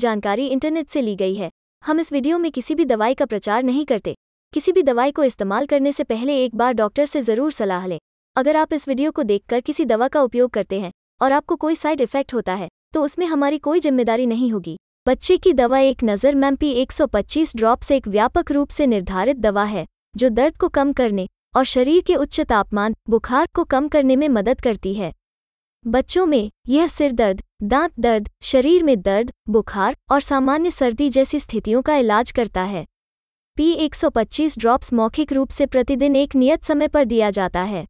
जानकारी इंटरनेट से ली गई है हम इस वीडियो में किसी भी दवाई का प्रचार नहीं करते किसी भी दवाई को इस्तेमाल करने से पहले एक बार डॉक्टर से ज़रूर सलाह लें अगर आप इस वीडियो को देखकर किसी दवा का उपयोग करते हैं और आपको कोई साइड इफेक्ट होता है तो उसमें हमारी कोई जिम्मेदारी नहीं होगी बच्चे की दवा एक नज़र मैम्पी 125 ड्रॉप्स एक व्यापक रूप से निर्धारित दवा है जो दर्द को कम करने और शरीर के उच्च तापमान बुखार को कम करने में मदद करती है बच्चों में यह सिर दर्द दांत दर्द शरीर में दर्द बुखार और सामान्य सर्दी जैसी स्थितियों का इलाज करता है पी 125 ड्रॉप्स मौखिक रूप से प्रतिदिन एक नियत समय पर दिया जाता है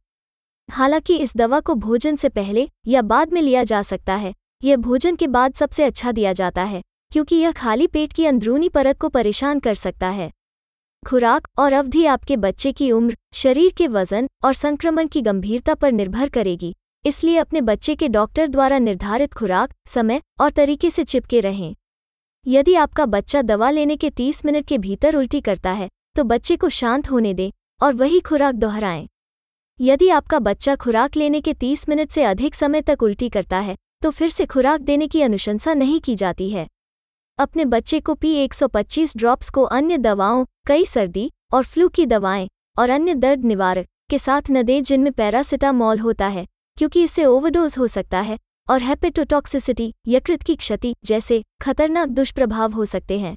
हालांकि इस दवा को भोजन से पहले या बाद में लिया जा सकता है यह भोजन के बाद सबसे अच्छा दिया जाता है क्योंकि यह खाली पेट की अंदरूनी परत को परेशान कर सकता है खुराक और अवधि आपके बच्चे की उम्र शरीर के वजन और संक्रमण की गंभीरता पर निर्भर करेगी इसलिए अपने बच्चे के डॉक्टर द्वारा निर्धारित खुराक समय और तरीके से चिपके रहें यदि आपका बच्चा दवा लेने के 30 मिनट के भीतर उल्टी करता है तो बच्चे को शांत होने दें और वही खुराक दोहराएं यदि आपका बच्चा खुराक लेने के 30 मिनट से अधिक समय तक उल्टी करता है तो फिर से खुराक देने की अनुशंसा नहीं की जाती है अपने बच्चे को पी 125 ड्रॉप्स को अन्य दवाओं कई सर्दी और फ्लू की दवाएं और अन्य दर्द निवारक के साथ न दें जिनमें पैरासिटामॉल होता है क्योंकि इससे ओवरडोज हो सकता है और हेपेटोटॉक्सिसिटी यकृत की क्षति जैसे खतरनाक दुष्प्रभाव हो सकते हैं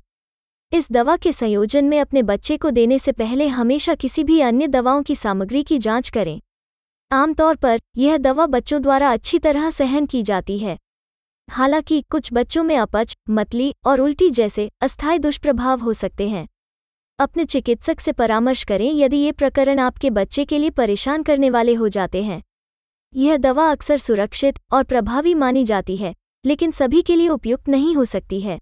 इस दवा के संयोजन में अपने बच्चे को देने से पहले हमेशा किसी भी अन्य दवाओं की सामग्री की जांच करें आमतौर पर यह दवा बच्चों द्वारा अच्छी तरह सहन की जाती है हालांकि कुछ बच्चों में अपच मतली और उल्टी जैसे अस्थायी दुष्प्रभाव हो सकते हैं अपने चिकित्सक से परामर्श करें यदि ये प्रकरण आपके बच्चे के लिए परेशान करने वाले हो जाते हैं यह दवा अक्सर सुरक्षित और प्रभावी मानी जाती है लेकिन सभी के लिए उपयुक्त नहीं हो सकती है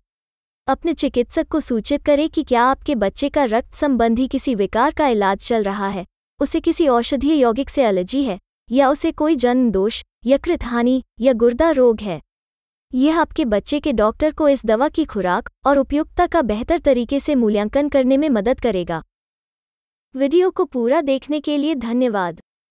अपने चिकित्सक को सूचित करें कि क्या आपके बच्चे का रक्त संबंधी किसी विकार का इलाज चल रहा है उसे किसी औषधीय यौगिक से एलर्जी है या उसे कोई जन्म दोष यकृत हानि या गुर्दा रोग है यह आपके बच्चे के डॉक्टर को इस दवा की खुराक और उपयुक्तता का बेहतर तरीके से मूल्यांकन करने में मदद करेगा वीडियो को पूरा देखने के लिए धन्यवाद